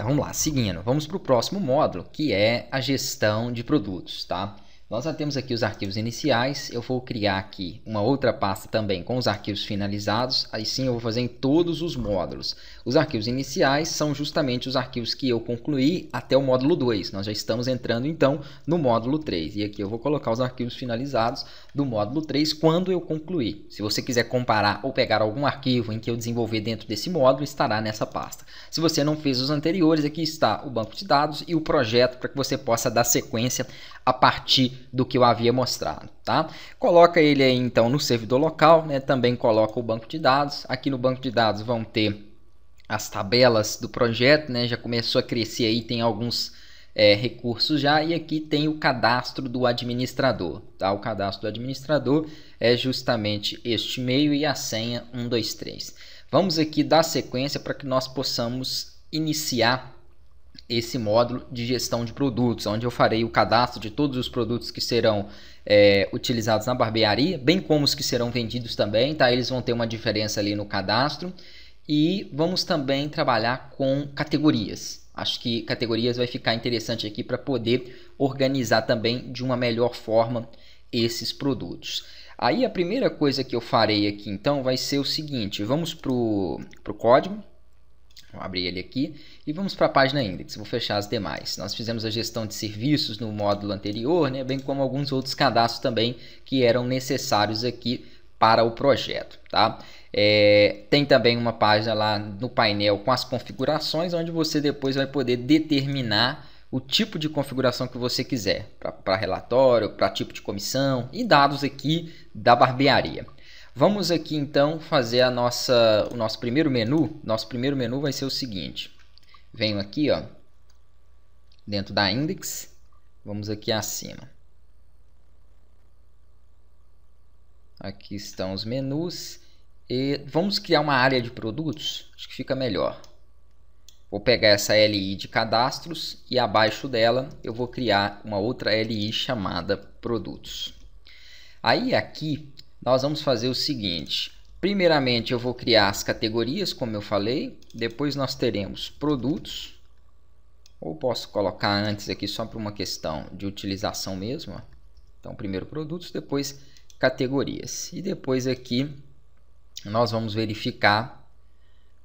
Então vamos lá, seguindo, vamos para o próximo módulo, que é a gestão de produtos, tá? Nós já temos aqui os arquivos iniciais, eu vou criar aqui uma outra pasta também com os arquivos finalizados, aí sim eu vou fazer em todos os módulos. Os arquivos iniciais são justamente os arquivos que eu concluí até o módulo 2, nós já estamos entrando então no módulo 3. E aqui eu vou colocar os arquivos finalizados do módulo 3 quando eu concluir. Se você quiser comparar ou pegar algum arquivo em que eu desenvolver dentro desse módulo, estará nessa pasta. Se você não fez os anteriores, aqui está o banco de dados e o projeto para que você possa dar sequência a partir do que eu havia mostrado, tá? Coloca ele aí então no servidor local, né? Também coloca o banco de dados. Aqui no banco de dados vão ter as tabelas do projeto, né? Já começou a crescer aí, tem alguns é, recursos já e aqui tem o cadastro do administrador, tá? O cadastro do administrador é justamente este e-mail e a senha 123. Vamos aqui dar sequência para que nós possamos iniciar esse módulo de gestão de produtos, onde eu farei o cadastro de todos os produtos que serão é, utilizados na barbearia, bem como os que serão vendidos também, tá? Eles vão ter uma diferença ali no cadastro. E vamos também trabalhar com categorias. Acho que categorias vai ficar interessante aqui para poder organizar também de uma melhor forma esses produtos. Aí a primeira coisa que eu farei aqui então vai ser o seguinte: vamos para o código Vou abrir ele aqui e vamos para a página index. Vou fechar as demais. Nós fizemos a gestão de serviços no módulo anterior, né, bem como alguns outros cadastros também que eram necessários aqui para o projeto. Tá? É, tem também uma página lá no painel com as configurações, onde você depois vai poder determinar o tipo de configuração que você quiser, para relatório, para tipo de comissão e dados aqui da barbearia. Vamos aqui então fazer a nossa, o nosso primeiro menu. Nosso primeiro menu vai ser o seguinte. Venho aqui, ó, dentro da index, vamos aqui acima. Aqui estão os menus e vamos criar uma área de produtos, acho que fica melhor. Vou pegar essa LI de cadastros e abaixo dela eu vou criar uma outra LI chamada produtos. Aí aqui nós vamos fazer o seguinte. Primeiramente, eu vou criar as categorias, como eu falei. Depois nós teremos produtos. Ou posso colocar antes aqui só para uma questão de utilização mesmo. Então, primeiro produtos, depois categorias. E depois aqui nós vamos verificar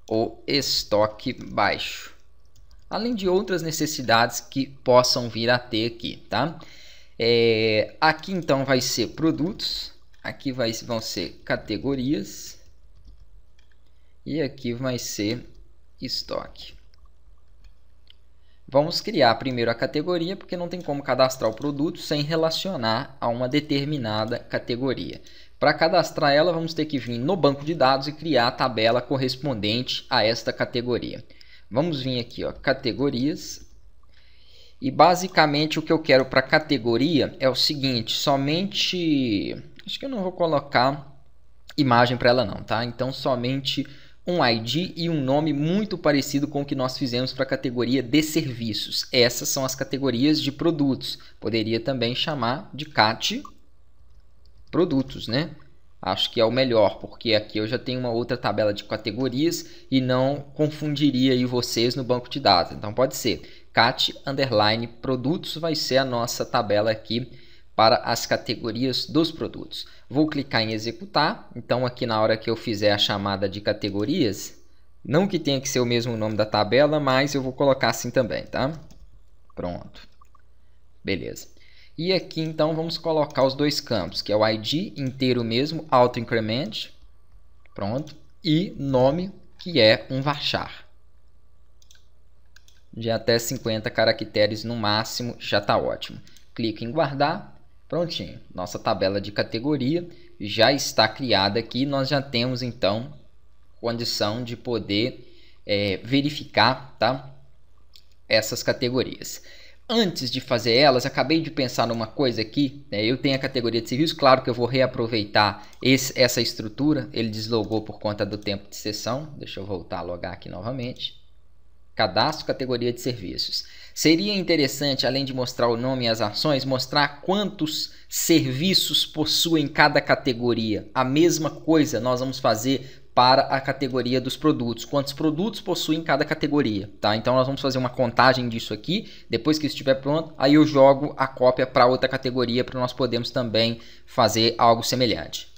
o estoque baixo. Além de outras necessidades que possam vir a ter aqui, tá? É, aqui então vai ser produtos Aqui vai, vão ser categorias. E aqui vai ser estoque. Vamos criar primeiro a categoria, porque não tem como cadastrar o produto sem relacionar a uma determinada categoria. Para cadastrar ela, vamos ter que vir no banco de dados e criar a tabela correspondente a esta categoria. Vamos vir aqui, ó, categorias. E basicamente o que eu quero para categoria é o seguinte, somente Acho que eu não vou colocar imagem para ela não, tá? Então somente um ID e um nome muito parecido com o que nós fizemos para a categoria de serviços. Essas são as categorias de produtos. Poderia também chamar de CAT produtos, né? Acho que é o melhor, porque aqui eu já tenho uma outra tabela de categorias e não confundiria aí vocês no banco de dados. Então pode ser cat underline produtos vai ser a nossa tabela aqui para as categorias dos produtos. Vou clicar em executar, então aqui na hora que eu fizer a chamada de categorias, não que tenha que ser o mesmo nome da tabela, mas eu vou colocar assim também, tá? Pronto. Beleza. E aqui então vamos colocar os dois campos, que é o ID inteiro mesmo, auto increment, pronto, e nome, que é um varchar. De até 50 caracteres no máximo, já está ótimo. Clique em guardar Prontinho, nossa tabela de categoria já está criada aqui. Nós já temos então condição de poder é, verificar tá? essas categorias. Antes de fazer elas, acabei de pensar numa coisa aqui. Né? Eu tenho a categoria de serviços. claro que eu vou reaproveitar esse, essa estrutura. Ele deslogou por conta do tempo de sessão. Deixa eu voltar a logar aqui novamente cadastro categoria de serviços. Seria interessante, além de mostrar o nome e as ações, mostrar quantos serviços possuem cada categoria. A mesma coisa nós vamos fazer para a categoria dos produtos, quantos produtos possuem cada categoria, tá? Então nós vamos fazer uma contagem disso aqui, depois que isso estiver pronto, aí eu jogo a cópia para outra categoria para nós podermos também fazer algo semelhante.